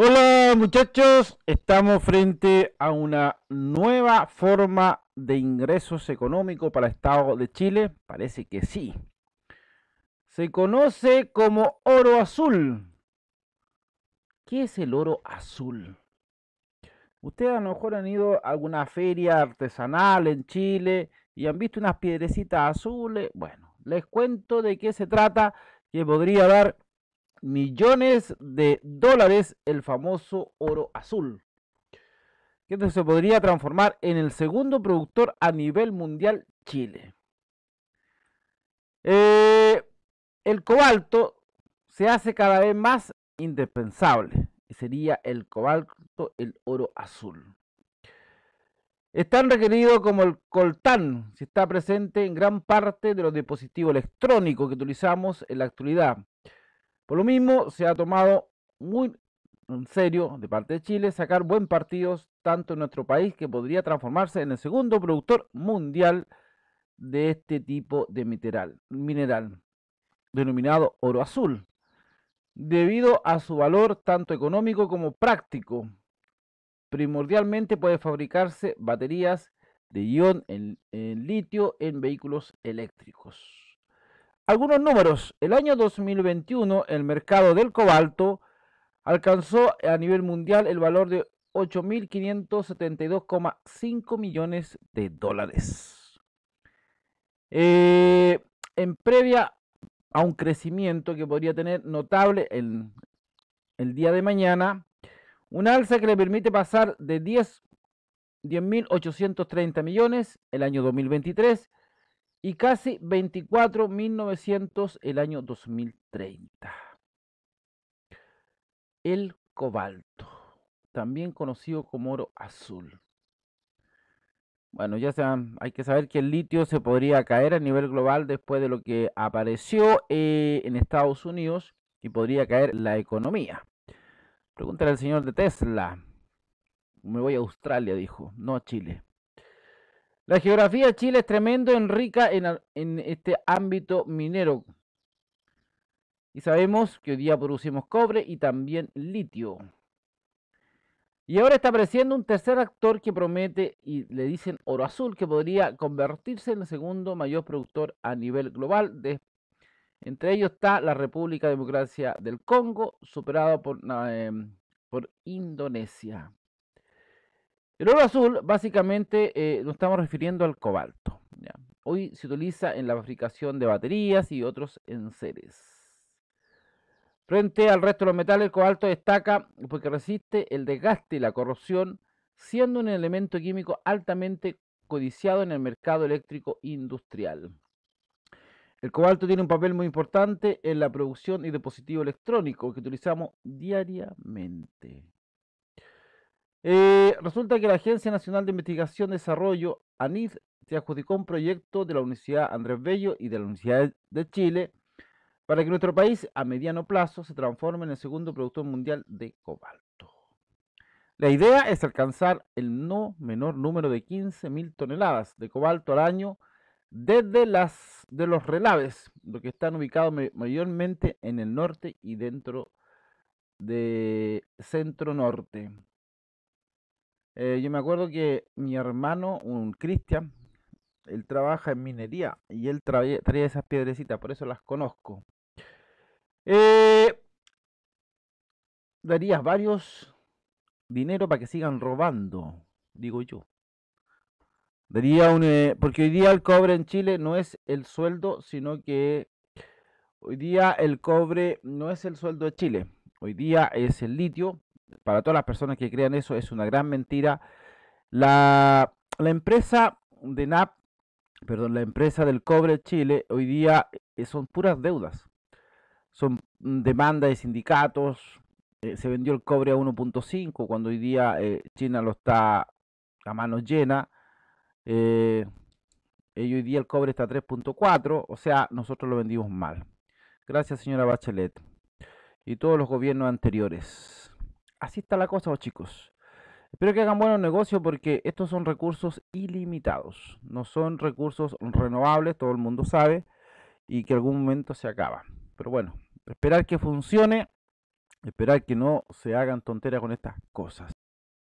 Hola muchachos, estamos frente a una nueva forma de ingresos económicos para el Estado de Chile. Parece que sí. Se conoce como oro azul. ¿Qué es el oro azul? Ustedes a lo mejor han ido a alguna feria artesanal en Chile y han visto unas piedrecitas azules. Bueno, les cuento de qué se trata que podría dar millones de dólares el famoso oro azul, que se podría transformar en el segundo productor a nivel mundial Chile. Eh, el cobalto se hace cada vez más indispensable, y sería el cobalto el oro azul. Es tan requerido como el coltán, si está presente en gran parte de los dispositivos electrónicos que utilizamos en la actualidad. Por lo mismo, se ha tomado muy en serio de parte de Chile sacar buen partido tanto en nuestro país que podría transformarse en el segundo productor mundial de este tipo de mineral, mineral denominado oro azul, debido a su valor tanto económico como práctico. Primordialmente puede fabricarse baterías de ion en litio en vehículos eléctricos. Algunos números. El año 2021, el mercado del cobalto alcanzó a nivel mundial el valor de 8.572,5 millones de dólares. Eh, en previa a un crecimiento que podría tener notable el, día de mañana, un alza que le permite pasar de 10.830 millones el año 2023 y casi 24.900 el año 2030. El cobalto, también conocido como oro azul. Bueno, ya sean, hay que saber que el litio se podría caer a nivel global después de lo que apareció eh, en Estados Unidos y podría caer la economía. pregunta al señor de Tesla. Me voy a Australia, dijo, no a Chile. La geografía de Chile es tremendo en rica en, este ámbito minero. Y sabemos que hoy día producimos cobre y también litio. Y ahora está apareciendo un tercer actor que promete y le dicen oro azul, que podría convertirse en el segundo mayor productor a nivel global. De, entre ellos está la República Democracia del Congo, superado por, em, por Indonesia. El oro azul, básicamente, eh, nos estamos refiriendo al cobalto. Hoy se utiliza en la fabricación de baterías y otros enseres. Frente al resto de los metales, el cobalto destaca porque resiste el desgaste y la corrosión, siendo un elemento químico altamente codiciado en el mercado eléctrico industrial. El cobalto tiene un papel muy importante en la producción y dispositivo electrónico que utilizamos diariamente. Eh, resulta que la Agencia Nacional de Investigación y Desarrollo, ANID, se adjudicó un proyecto de la Universidad Andrés Bello y de la Universidad de Chile para que nuestro país a mediano plazo se transforme en el segundo productor mundial de cobalto. La idea es alcanzar el no menor número de 15.000 toneladas de cobalto al año desde las, de los relaves, lo que están ubicados mayormente en el norte y dentro de centro norte. Eh, yo me acuerdo que mi hermano, un Cristian, él trabaja en minería y él trae, esas piedrecitas, por eso las conozco. Eh, darías varios dinero para que sigan robando, digo yo. Daría eh, porque hoy día el cobre en Chile no es el sueldo, sino que hoy día el cobre no es el sueldo de Chile. Hoy día es el litio, para todas las personas que crean eso, es una gran mentira. La, empresa de NAP, perdón, la empresa del cobre Chile, hoy día eh, son puras deudas. Son mm, demanda de sindicatos. Eh, se vendió el cobre a 1.5 cuando hoy día eh, China lo está a mano llena. Eh, hoy día el cobre está a 3.4, o sea, nosotros lo vendimos mal. Gracias, señora Bachelet. Y todos los gobiernos anteriores así está la cosa, chicos. Espero que hagan buenos negocios porque estos son recursos ilimitados, no son recursos renovables, todo el mundo sabe, y que algún momento se acaba. Pero bueno, esperar que funcione, esperar que no se hagan tonteras con estas cosas.